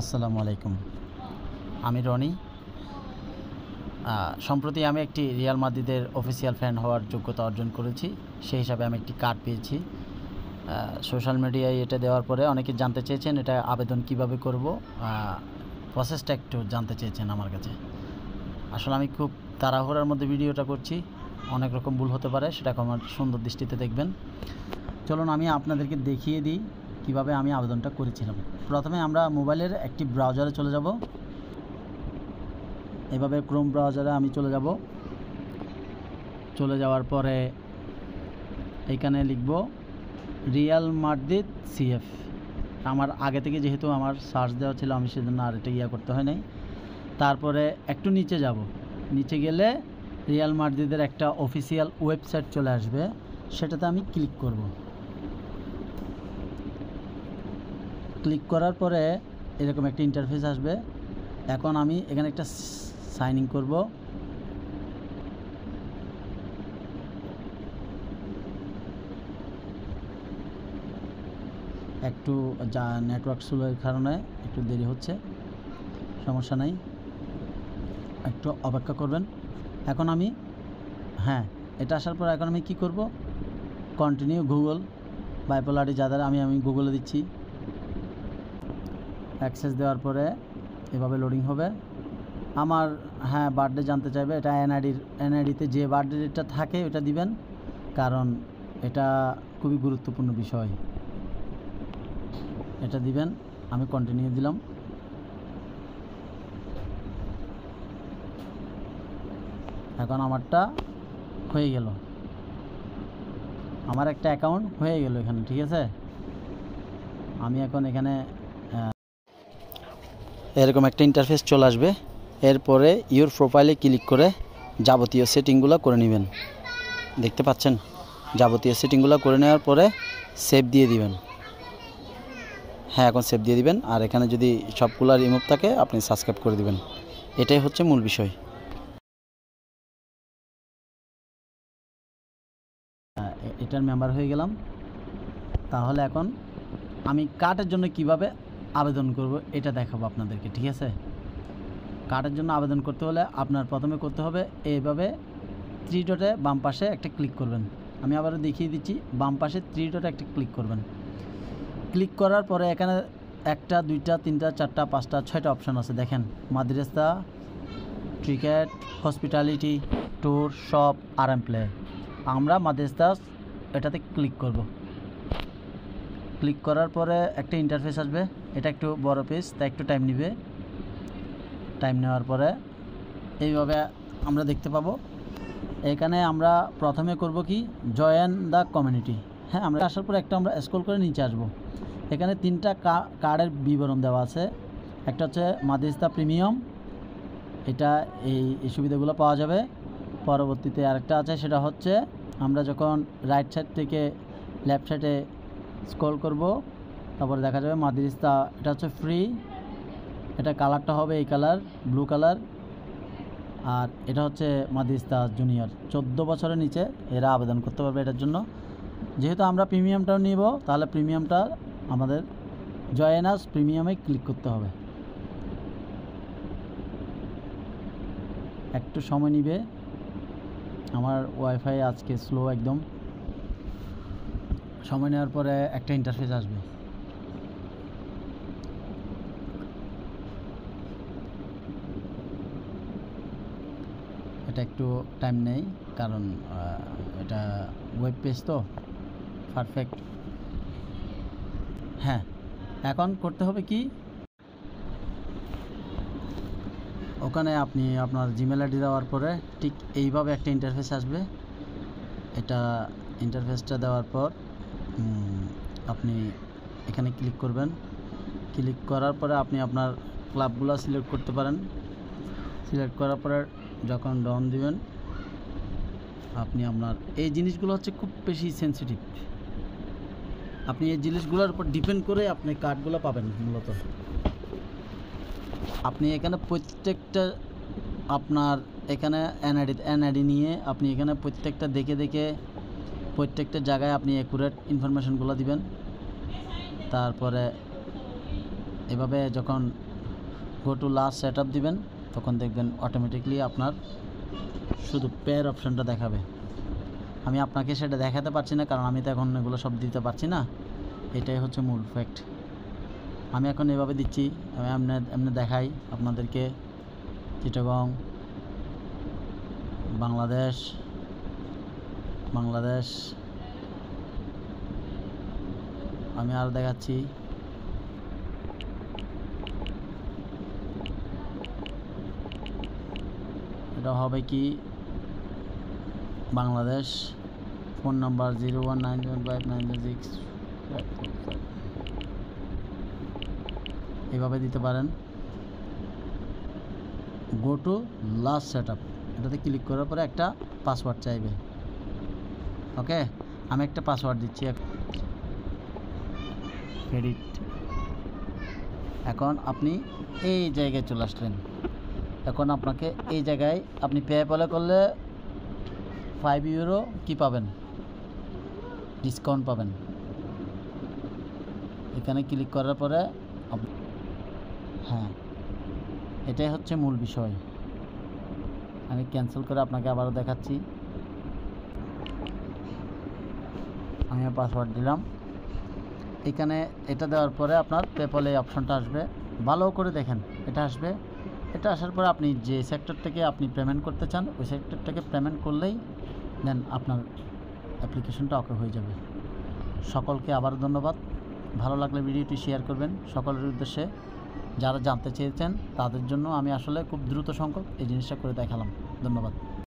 আসসালামু আলাইকুম আমি রনি সম্প্রতি আমি একটি রিয়াল মাদ্রিদের অফিসিয়াল ফ্যান হওয়ার যোগ্যতা অর্জন করেছি সেই হিসাবে আমি একটি কার্ড পেয়েছি সোশ্যাল মিডিয়ায় এটা দেওয়ার পরে অনেকে জানতে চেয়েছেন এটা আবেদন কিভাবে করব প্রসেসটা একটু জানতে চেয়েছেন আমার কাছে আসলে আমি খুব তাড়াহুড়ার মধ্যে ভিডিওটা করছি অনেক রকম ভুল হতে পারে সেটা আমার সুন্দর দৃষ্টিতে দেখবেন চলুন আমি আপনাদেরকে দেখিয়ে দিই কিভাবে আমি আবেদনটা করেছিলাম প্রথমে আমরা মোবাইলের একটি ব্রাউজারে চলে যাব এভাবে ক্রোম ব্রাউজারে আমি চলে যাব চলে যাওয়ার পরে এখানে লিখব রিয়াল মার্দিদ সিএফ আমার আগে থেকে যেহেতু আমার সার্চ দেওয়া ছিল আমি সেজন্য আর এটা ইয়া করতে হয় নাই তারপরে একটু নিচে যাব নিচে গেলে রিয়াল মার্দিদের একটা অফিসিয়াল ওয়েবসাইট চলে আসবে সেটাতে আমি ক্লিক করব ক্লিক করার পরে এরকম একটা ইন্টারফেস আসবে এখন আমি এখানে একটা সাইন ইন করবো একটু যা নেটওয়ার্ক স্লোয়ের কারণে একটু দেরি হচ্ছে সমস্যা নাই একটু অপেক্ষা করবেন এখন আমি হ্যাঁ এটা আসার পর এখন আমি কী করব কন্টিনিউ গুগল বাইপোলারি যাদের আমি আমি গুগলে দিচ্ছি অ্যাক্সেস দেওয়ার পরে এভাবে লোডিং হবে আমার হ্যাঁ বার্থডে জানতে চাইবে এটা এনআইডির এনআইডিতে যে বার্থডে ডেটটা থাকে ওটা দিবেন কারণ এটা খুবই গুরুত্বপূর্ণ বিষয় এটা দিবেন আমি কন্টিনিউ দিলাম এখন আমারটা হয়ে গেল আমার একটা অ্যাকাউন্ট হয়ে গেল এখানে ঠিক আছে আমি এখন এখানে এরকম একটা ইন্টারফেস চলে আসবে এরপরে ইউর প্রোফাইলে ক্লিক করে যাবতীয় সেটিংগুলো করে নেবেন দেখতে পাচ্ছেন যাবতীয় সেটিংগুলো করে নেওয়ার পরে সেভ দিয়ে দিবেন হ্যাঁ এখন সেভ দিয়ে দিবেন আর এখানে যদি সবগুলো রিমুভ থাকে আপনি সাবস্ক্রাইব করে দিবেন এটাই হচ্ছে মূল বিষয় এটার মেম্বার হয়ে গেলাম তাহলে এখন আমি কার্ডের জন্য কিভাবে আবেদন করব এটা দেখাবো আপনাদেরকে ঠিক আছে কার্ডের জন্য আবেদন করতে হলে আপনার প্রথমে করতে হবে এইভাবে থ্রি ডটে বাম পাশে একটা ক্লিক করবেন আমি আবারও দেখিয়ে দিচ্ছি বাম পাশে থ্রি ডটে একটা ক্লিক করবেন ক্লিক করার পরে এখানে একটা দুইটা তিনটা চারটা পাঁচটা ছয়টা অপশান আছে দেখেন মাদ্রাসা ক্রিকেট হসপিটালিটি ট্যুর শপ আর এম প্লে আমরা মাদ্রাসা এটাতে ক্লিক করব ক্লিক করার পরে একটা ইন্টারফেস আসবে এটা একটু বড় পিস তা একটু টাইম নেবে টাইম নেওয়ার পরে এইভাবে আমরা দেখতে পাবো এখানে আমরা প্রথমে করব কি জয়েন দ্য কমিউনিটি হ্যাঁ আমরা আসার পর একটা আমরা স্কোল করে নিচে আসবো এখানে তিনটা কার্ডের বিবরণ দেওয়া আছে একটা হচ্ছে মাদিস্তা প্রিমিয়াম এটা এই সুবিধাগুলো পাওয়া যাবে পরবর্তীতে আরেকটা আছে সেটা হচ্ছে আমরা যখন রাইট সাইড থেকে লেফট সাইডে স্কোল করব তারপরে দেখা যাবে মাদ্রিস্তা এটা হচ্ছে ফ্রি এটা কালারটা হবে এই কালার ব্লু কালার আর এটা হচ্ছে মাদ্রিস্তা জুনিয়র চোদ্দ বছরের নিচে এরা আবেদন করতে পারবে এটার জন্য যেহেতু আমরা প্রিমিয়ামটাও নিব তাহলে প্রিমিয়ামটা আমাদের জয়েনাস প্রিমিয়ামে ক্লিক করতে হবে একটু সময় নিবে আমার ওয়াইফাই আজকে স্লো একদম সময় নেওয়ার পরে একটা ইন্টারফেস আসবে এটা একটু টাইম নেই কারণ এটা ওয়েব পেজ তো পারফেক্ট হ্যাঁ এখন করতে হবে কি ওখানে আপনি আপনার জিমেল আইডি দেওয়ার পরে ঠিক এইভাবে একটা ইন্টারফেস আসবে এটা ইন্টারফেসটা দেওয়ার পর আপনি এখানে ক্লিক করবেন ক্লিক করার পরে আপনি আপনার ক্লাবগুলো সিলেক্ট করতে পারেন সিলেক্ট করার পরে যখন ডন দিবেন আপনি আপনার এই জিনিসগুলো হচ্ছে খুব বেশি সেন্সিটিভ আপনি এই জিনিসগুলোর উপর ডিপেন্ড করে আপনি কার্ডগুলো পাবেন মূলত আপনি এখানে প্রত্যেকটা আপনার এখানে এনআইডি এনআইডি নিয়ে আপনি এখানে প্রত্যেকটা দেখে দেখে প্রত্যেকটা জায়গায় আপনি অ্যাকুরেট ইনফরমেশনগুলো দিবেন তারপরে এভাবে যখন গো টু লাস্ট সেট দিবেন তখন দেখবেন অটোমেটিকলি আপনার শুধু পেয়ার অপশানটা দেখাবে আমি আপনাকে সেটা দেখাতে পারছি না কারণ আমি তো এখন এগুলো সব দিতে পারছি না এটাই হচ্ছে মূল ফ্যাক্ট আমি এখন এভাবে দিচ্ছি আমি এমনি এমনি দেখাই আপনাদেরকে চিটাগং বাংলাদেশ বাংলাদেশ আমি আর দেখাচ্ছি সেটা হবে কি Bangladesh phone number zero one nine seven five nine six এভাবে দিতে পারেন go to last set up এটাতে ক্লিক করার পরে একটা পাসওয়ার্ড চাইবে ওকে আমি একটা পাসওয়ার্ড দিচ্ছি ক্রেডিট এখন আপনি এই জায়গায় চলে আসলেন এখন আপনাকে এই জায়গায় আপনি পেপলে করলে ফাইভ ইউরো কি পাবেন ডিসকাউন্ট পাবেন এখানে ক্লিক করার পরে হ্যাঁ এটাই হচ্ছে মূল বিষয় আমি ক্যান্সেল করে আপনাকে আবারও দেখাচ্ছি আমি পাসওয়ার্ড দিলাম এখানে এটা দেওয়ার পরে আপনার পেপলে অপশানটা আসবে ভালো করে দেখেন এটা আসবে এটা আসার পর আপনি যে সেক্টর থেকে আপনি পেমেন্ট করতে চান ওই সেক্টর থেকে পেমেন্ট করলেই দেন আপনার অ্যাপ্লিকেশনটা অকে হয়ে যাবে সকলকে আবার ধন্যবাদ ভালো লাগলে ভিডিওটি শেয়ার করবেন সকলের উদ্দেশ্যে যারা জানতে চেয়েছেন তাদের জন্য আমি আসলে খুব দ্রুত সংখ্যক এই জিনিসটা করে দেখালাম ধন্যবাদ